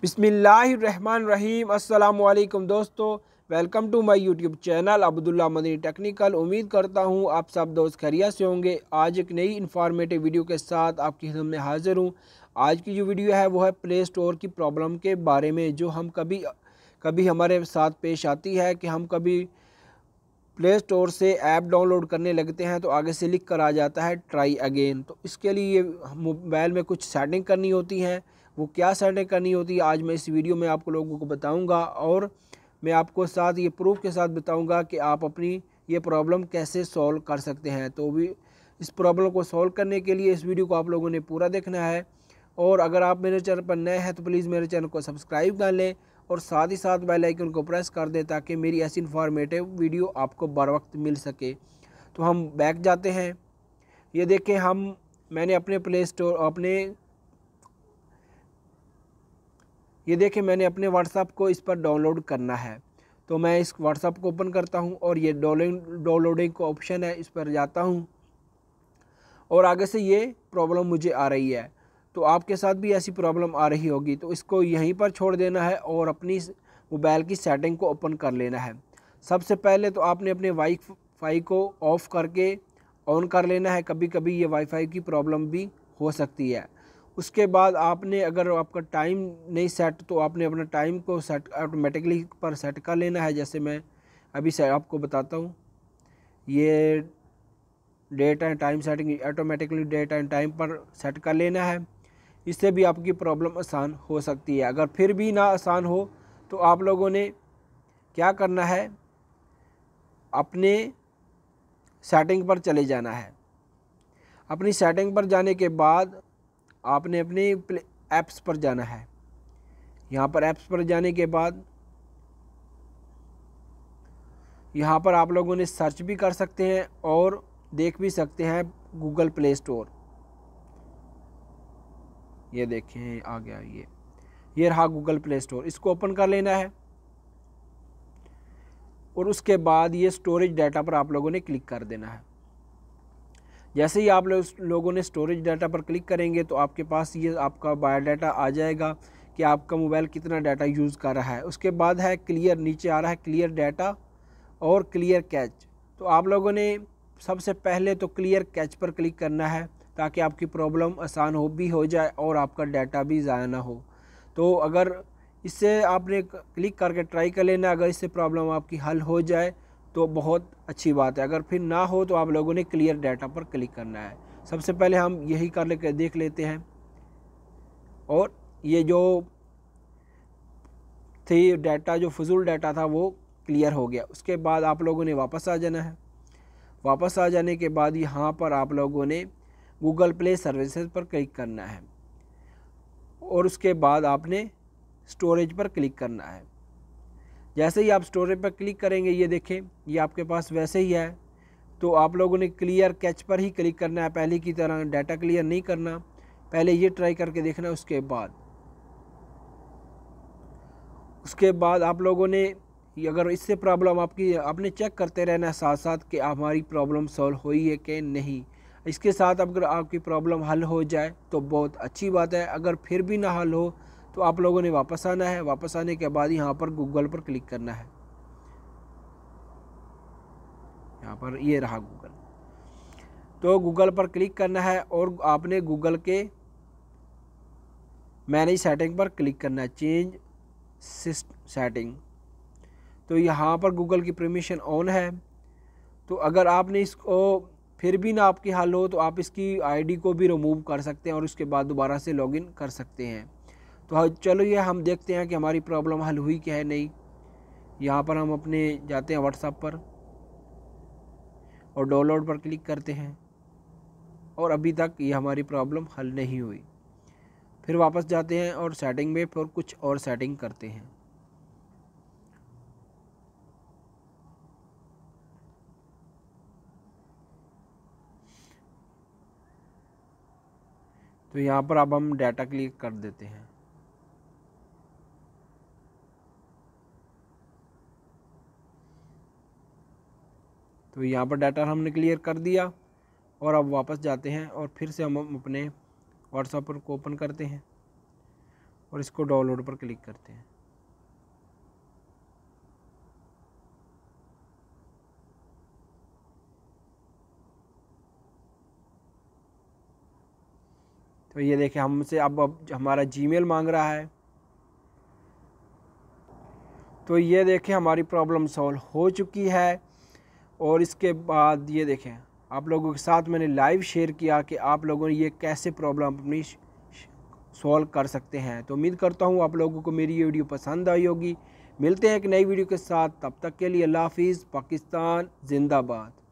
बिसमीम अल्लाम दोस्तों welcome to my YouTube channel Abdullah Madani technical उम्मीद करता हूँ आप सब दोस्त खैरियत से होंगे आज एक नई इन्फॉर्मेटिव वीडियो के साथ आपकी खिदम में हाज़िर हूँ आज की जो वीडियो है वो है प्ले स्टोर की प्रॉब्लम के बारे में जो हम कभी कभी हमारे साथ पेश आती है कि हम कभी प्ले स्टोर से ऐप डाउनलोड करने लगते हैं तो आगे से लिख कर आ जाता है ट्राई अगेन तो इसके लिए मोबाइल में कुछ सेटिंग करनी होती हैं वो क्या सर्टे करनी होती है आज मैं इस वीडियो में आपको लोगों को बताऊँगा और मैं आपको साथ ये प्रूफ के साथ बताऊँगा कि आप अपनी ये प्रॉब्लम कैसे सॉल्व कर सकते हैं तो भी इस प्रॉब्लम को सॉल्व करने के लिए इस वीडियो को आप लोगों ने पूरा देखना है और अगर आप मेरे चैनल पर नए हैं तो प्लीज़ मेरे चैनल को सब्सक्राइब कर लें और साथ ही साथ बेल आइकन को प्रेस कर दें ताकि मेरी ऐसी इन्फॉर्मेटिव वीडियो आपको बर वक्त मिल सके तो हम बैक जाते हैं ये देखें हम मैंने अपने प्ले स्टोर अपने ये देखें मैंने अपने व्हाट्सअप को इस पर डाउनलोड करना है तो मैं इस व्हाट्सअप को ओपन करता हूँ और ये डाउनलोडिंग डाउनलोडिंग का ऑप्शन है इस पर जाता हूँ और आगे से ये प्रॉब्लम मुझे आ रही है तो आपके साथ भी ऐसी प्रॉब्लम आ रही होगी तो इसको यहीं पर छोड़ देना है और अपनी मोबाइल की सेटिंग को ओपन कर लेना है सबसे पहले तो आपने अपने वाईफाई को ऑफ़ करके ऑन कर लेना है कभी कभी ये वाईफाई की प्रॉब्लम भी हो सकती है उसके बाद आपने अगर आपका टाइम नहीं सेट तो आपने अपना टाइम को सेट ऑटोमेटिकली पर सेट कर लेना है जैसे मैं अभी से आपको बताता हूँ ये date and time setting automatically date and time पर सेट कर लेना है इससे भी आपकी प्रॉब्लम आसान हो सकती है अगर फिर भी ना आसान हो तो आप लोगों ने क्या करना है अपने सेटिंग पर चले जाना है अपनी सेटिंग पर जाने के बाद आपने अपने ऐप्स पर जाना है यहाँ पर ऐप्स पर जाने के बाद यहाँ पर आप लोगों ने सर्च भी कर सकते हैं और देख भी सकते हैं गूगल प्ले स्टोर ये देखें आ गया ये ये रहा गूगल प्ले स्टोर इसको ओपन कर लेना है और उसके बाद ये स्टोरेज डाटा पर आप लोगों ने क्लिक कर देना है जैसे ही आप लोग लोगों ने स्टोरेज डाटा पर क्लिक करेंगे तो आपके पास ये आपका बायोडाटा आ जाएगा कि आपका मोबाइल कितना डाटा यूज़ कर रहा है उसके बाद है क्लियर नीचे आ रहा है क्लियर डाटा और क्लियर कैच तो आप लोगों ने सबसे पहले तो क्लियर कैच पर क्लिक करना है ताकि आपकी प्रॉब्लम आसान हो भी हो जाए और आपका डाटा भी ज़ाया ना हो तो अगर इससे आपने क्लिक करके ट्राई कर लेना अगर इससे प्रॉब्लम आपकी हल हो जाए तो बहुत अच्छी बात है अगर फिर ना हो तो आप लोगों ने क्लियर डाटा पर क्लिक करना है सबसे पहले हम यही कर ले देख लेते हैं और ये जो थी डाटा जो फजूल डाटा था वो क्लियर हो गया उसके बाद आप लोगों ने वापस आ जाना है वापस आ जाने के बाद यहाँ पर आप लोगों ने गूगल प्ले सर्विसेज पर क्लिक करना है और उसके बाद आपने स्टोरेज पर क्लिक करना है जैसे ही आप स्टोरेज पर क्लिक करेंगे ये देखें ये आपके पास वैसे ही है तो आप लोगों ने क्लियर कैच पर ही क्लिक करना है पहले की तरह डाटा क्लियर नहीं करना पहले ये ट्राई करके देखना उसके बाद उसके बाद आप लोगों ने अगर इससे प्रॉब्लम आपकी आपने चेक करते रहना साथ साथ कि हमारी प्रॉब्लम सॉल्व हुई है कि नहीं इसके साथ अगर आपकी प्रॉब्लम हल हो जाए तो बहुत अच्छी बात है अगर फिर भी ना हल हो तो आप लोगों ने वापस आना है वापस आने के बाद यहाँ पर गूगल पर क्लिक करना है यहाँ पर ये रहा गूगल तो गूगल पर क्लिक करना है और आपने गूगल के मैनेज सेटिंग पर क्लिक करना है चेंज सेटिंग तो यहाँ पर गूगल की परमिशन ऑन है तो अगर आपने इसको फिर भी ना आपकी हाल हो तो आप इसकी आईडी को भी रिमूव कर सकते हैं और उसके बाद दोबारा से लॉगिन कर सकते हैं तो हाँ, चलो ये हम देखते हैं कि हमारी प्रॉब्लम हल हुई क्या है नहीं यहाँ पर हम अपने जाते हैं व्हाट्सअप पर और डाउनलोड पर क्लिक करते हैं और अभी तक ये हमारी प्रॉब्लम हल नहीं हुई फिर वापस जाते हैं और सेटिंग में फिर कुछ और सेटिंग करते हैं तो यहाँ पर अब हम डाटा क्लिक कर देते हैं तो यहाँ पर डाटा हमने क्लियर कर दिया और अब वापस जाते हैं और फिर से हम अपने व्हाट्सएप पर ओपन करते हैं और इसको डाउनलोड पर क्लिक करते हैं तो ये देखें हमसे अब अब हमारा जीमेल मांग रहा है तो ये देखें हमारी प्रॉब्लम सॉल्व हो चुकी है और इसके बाद ये देखें आप लोगों के साथ मैंने लाइव शेयर किया कि आप लोगों ने ये कैसे प्रॉब्लम अपनी सॉल्व कर सकते हैं तो उम्मीद करता हूँ आप लोगों को मेरी ये वीडियो पसंद आई होगी मिलते हैं एक नई वीडियो के साथ तब तक के लिए अल्लाह हाफिज़ पाकिस्तान जिंदाबाद